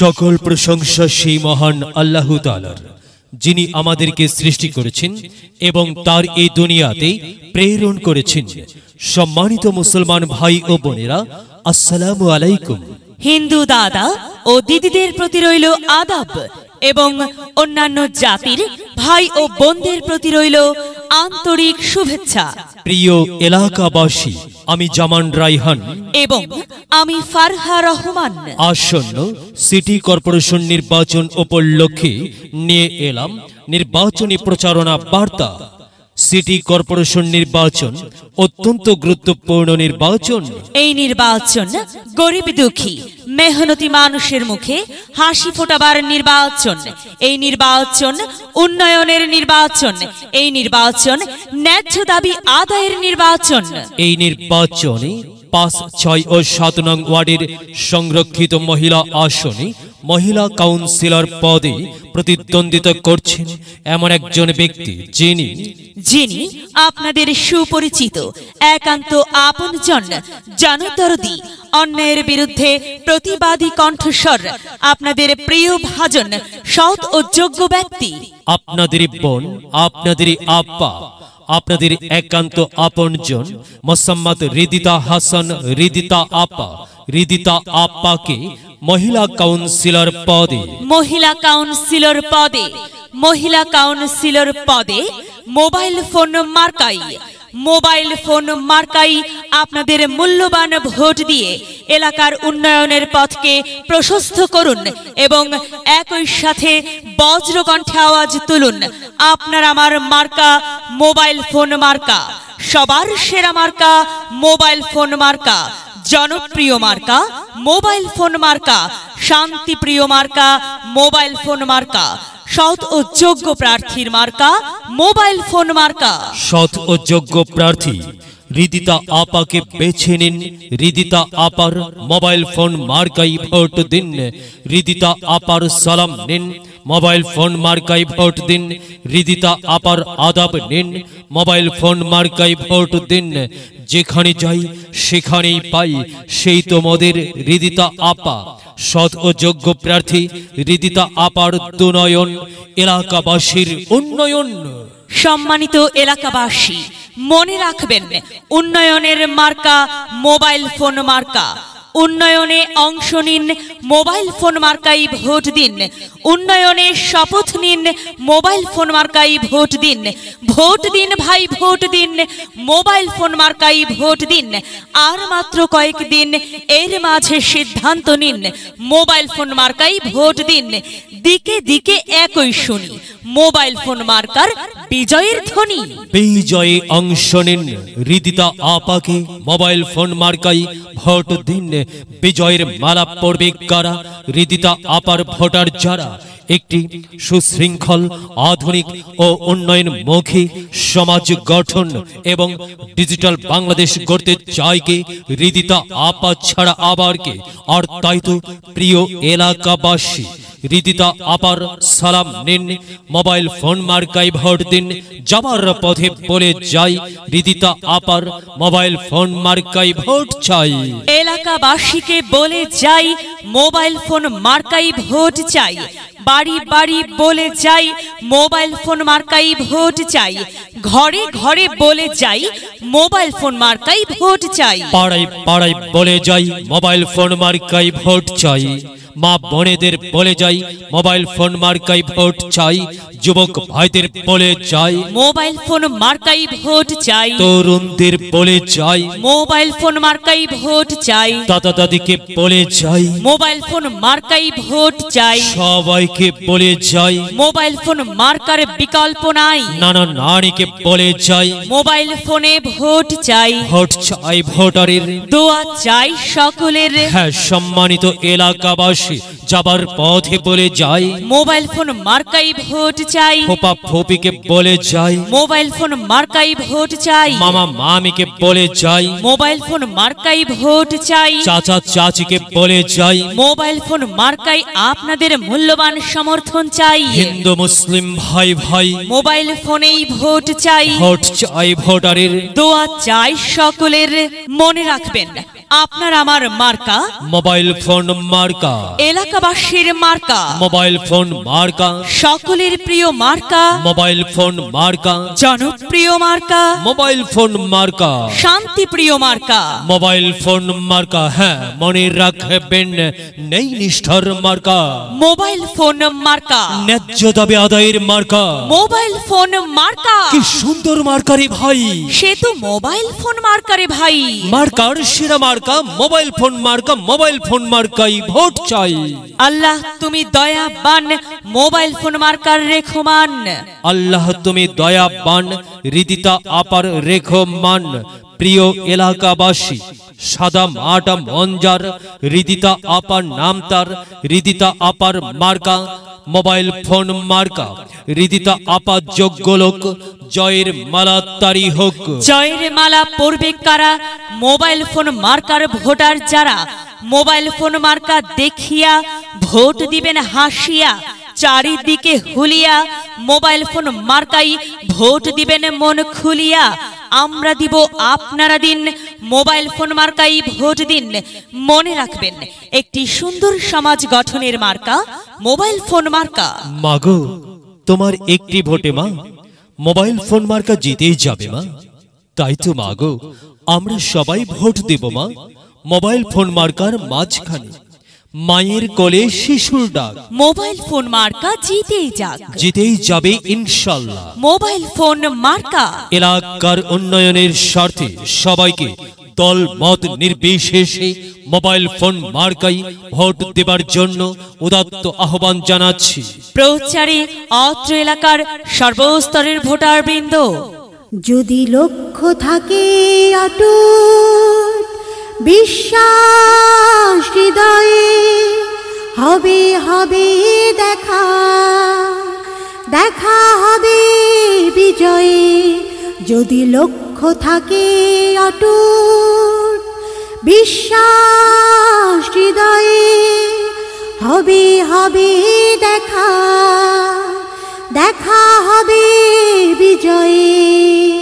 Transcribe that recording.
সকল প্রশংসা সেই মহান আল্লাহ তালার যিনি আমাদেরকে সৃষ্টি করেছেন এবং তার এই দুনিয়াতে প্রেরণ করেছেন সম্মানিত মুসলমান ভাই ও বোনেরা আসসালামু আলাইকুম হিন্দু দাদা ও দিদিদের প্রতি রইল আদাব এবং অন্যান্য জাতির ভাই ও বোনদের প্রতি রইল আন্তরিক শুভেচ্ছা প্রিয় এলাকাবাসী আমি জামান রাইহান এবং আমি ফারহা রহমান আসন্ন সিটি কর্পোরেশন নির্বাচন উপলক্ষে নিয়ে এলাম নির্বাচনী প্রচারণা বার্তা সিটি কর্পোরেশন নির্বাচন অত্যন্ত গুরুত্বপূর্ণ নির্বাচন এই নির্বাচন গরিব দুঃখী মেহনতি মানুষের মুখে হাসি ফোটাবার নির্বাচন এই নির্বাচন উন্নয়নের নির্বাচন এই নির্বাচন ন্যায্য দাবি আদায়ের নির্বাচন এই নির্বাচনে পাঁচ ছয় ও সাত নং ওয়ার্ডের সংরক্ষিত মহিলা আসনে মহিলা কাউন্সিলর পদে প্রতিদ্বন্দ্বিতা করছেন এমন একজন ব্যক্তি যিনি যিনি আপনাদের সুপরিচিত একান্ত আপন জন জানতরদি অন্যায়ের বিরুদ্ধে প্রতিবাদী কণ্ঠস্বর আপনাদের প্রিয় ভাজন সৎ ও যোগ্য ব্যক্তি আপনাদেরই বোন আপনাদেরই আব্বা আপনাদের একান্ত আপন জন মোসাম্মদ রিদিতা হাসান রিদিতা আপা রিদিতা আপাকে মহিলা কাউন্সিলর পদে মহিলা কাউন্সিলর পদে মহিলা কাউন্সিলর পদে মোবাইল ফোন মার্কাই মোবাইল ফোন মার্কাই আপনাদের মূল্যবান ভোট দিয়ে এলাকার উন্নয়নের পথকে প্রশস্ত করুন এবং একই সাথে বজ্রকণ্ঠে আওয়াজ তুলুন আপনার আমার মার্কা মোবাইল ফোন মার্কা সবার সেরা মার্কা মোবাইল ফোন মার্কা জনপ্রিয় মার্কা মোবাইল ফোন মার্কা শান্তিপ্রিয় মার্কা মোবাইল ফোন মার্কা সৎ ও যোগ্য প্রার্থীর মার্কা মোবাইল ফোন মার্কা সৎ ও যোগ্য প্রার্থী রিদিতা আপাকে বেছে নিন রিদিতা আপার মোবাইল ফোন মার্কাই ভোট দিন রিদিতা আপার সালাম নিন মোবাইল ফোন মার্কাই ভোট দিন রিদিতা আপার আদাব নিন মোবাইল ফোন মার্কাই ভোট দিন যেখানে যাই সেখানেই পাই সেই তোমাদের হৃদিতা আপা সৎ ও যোগ্য প্রার্থী হৃদিতা আপার দুনয়ন এলাকাবাসীর উন্নয়ন সম্মানিত এলাকাবাসী মনে রাখবেন উন্নয়নের মার্কা মোবাইল ফোন মার্কা উন্নয়নে অংশ নিন মোবাইল ফোন মার্কাই ভোট দিন উন্নয়নে শপথ নিন মোবাইল ফোন মার্কাই ভোট দিন ভোট দিন ভাই ভোট দিন মোবাইল ফোন মার্কাই ভোট দিন আর মাত্র কয়েক দিন এর মাঝে সিদ্ধান্ত নিন মোবাইল ফোন মার্কাই ভোট দিন দিকে দিকে একই শুনি মোবাইল ফোন মার্কার বিজয়ের ধ্বনি বিজয়ে অংশ নিন রীতিতা আপাকে মোবাইল ফোন মার্কাই ভোট দিন বিজয়ের মালা পড়বে কারা রিদিতা আপার ভোটার যারা একটি সুশৃঙ্খল আধুনিক ও উন্নয়নমুখী সমাজ গঠন এবং ডিজিটাল বাংলাদেশ গড়তে চায় কে রিদিতা আপা ছাড়া আবার কে আর তাই তো প্রিয় এলাকাবাসী রীতিতা আপার সালাম নিন মোবাইল ফোন মার্কাই ভোট দিন যাবার পথে বলে যাই রীতিতা আপার মোবাইল ফোন মার্কাই ভোট চাই এলাকাবাসীকে বলে যাই মোবাইল ফোন মার্কাই ভোট চাই বাড়ি বাড়ি বলে যাই মোবাইল ফোন মার্কাই ভোট চাই ঘরে ঘরে বলে যাই মোবাইল ফোন মার্কাই ভোট চাই পাড়ায় পাড়ায় বলে যাই মোবাইল ফোন মার্কাই ভোট চাই মা বোনেদের বলে যাই মোবাইল ফোন মার্কাই ভোট চাই যুবক ভাইদের বলে চাই মোবাইল ফোন মার্কাই ভোট চাই তরুণদের বলে চাই মোবাইল ফোন মার্কাই ভোট চাই দাদা দাদিকে বলে চাই মোবাইল ফোন মার্কাই ভোট চাই সবাইকে বলে চাই মোবাইল ফোন মার্কার বিকল্প নাই নানা নারীকে বলে চাই মোবাইল ফোনে ভোট চাই ভোট চাই ভোটারের দোয়া চাই সকলের হ্যাঁ সম্মানিত এলাকাবাসী যাবার পথে বলে যাই মোবাইল ফোন মার্কাই ভোট চাই ফোপা ফোপিকে বলে যাই মোবাইল ফোন মার্কাই ভোট চাই মামা মামিকে বলে যাই মোবাইল ফোন চাই চাচা চাচিকে বলে যাই মোবাইল ফোন মার্কাই আপনাদের মূল্যবান সমর্থন চাই হিন্দু মুসলিম ভাই ভাই মোবাইল ফোনেই ভোট চাই ভোট চাই ভোটারের দোয়া চাই সকলের মনে রাখবেন আপনার আমার মার্কা মোবাইল ফোন মার্কা এলাকাবাসীর মার্কা মোবাইল ফোন মার্কা সকলের প্রিয় মার্কা মোবাইল ফোন মার্কা জনপ্রিয় মার্কা মোবাইল ফোন মার্কা শান্তি প্রিয় মার্কা মোবাইল ফোন মার্কা হ্যাঁ মনে রাখবেন নেই নিষ্ঠার মার্কা মোবাইল ফোন মার্কা ন্যায্য দাবি আদায়ের মার্কা মোবাইল ফোন মার্কা কি সুন্দর মার্কারে ভাই সে তো মোবাইল ফোন মার্কারে ভাই মার্কার সেরা মার্কা মার্কা মোবাইল ফোন মার্কা মোবাইল ফোন মার্কাই ভোট চাই আল্লাহ তুমি দয়াবান মোবাইল ফোন মার্কার রেখমান আল্লাহ তুমি দয়াবান রিদিতা আপার রেখমান প্রিয় এলাকাবাসী সাদাম আটাম অঞ্জার রিদিতা আপার নাম তার রিদিতা আপার মার্কা মোবাইল ফোন মার্কা হৃদিতা আপাত যোগ্য লোক জয়ের মালা তারি হোক জয়ের মালা পড়বে কারা মোবাইল ফোন মার্কার ভোটার যারা মোবাইল ফোন মার্কা দেখিয়া ভোট দিবেন হাসিয়া চারিদিকে হুলিয়া মোবাইল ফোন মার্কাই ভোট দিবেন মন খুলিয়া আমরা দিব আপনারা দিন মোবাইল ফোন মার্কাই ভোট দিন মনে রাখবেন একটি সুন্দর সমাজ গঠনের মার্কা মোবাইল ফোন মার্কা মাগো তোমার একটি ভোটে মা মোবাইল ফোন মার্কা জিতেই যাবে মা তাই তো মা গো আমরা সবাই ভোট দেব মা মোবাইল ফোন মার্কার মাঝখানে মায়ের কোলে শিশুর ডাক মোবাইল ফোন মার্কা জিতেই যাক জিতেই যাবে ইনশাল্লাহ মোবাইল ফোন মার্কা এলাকার উন্নয়নের স্বার্থে সবাইকে দল মত নির্বিশেষে মোবাইল ফোন মার্কাই ভোট দেবার জন্য উদাত্ত আহ্বান জানাচ্ছি প্রচারে অত্র এলাকার সর্বস্তরের ভোটারবৃন্দ যদি লক্ষ্য থাকে বিশ্বাস হৃদয়ে হবে হবে দেখা দেখা হবে বিজয়ে যদি লক্ষ্য থাকে অটুট বিশ্বাস হৃদয়ে হবে হবে দেখা দেখা হবে বিজয়ী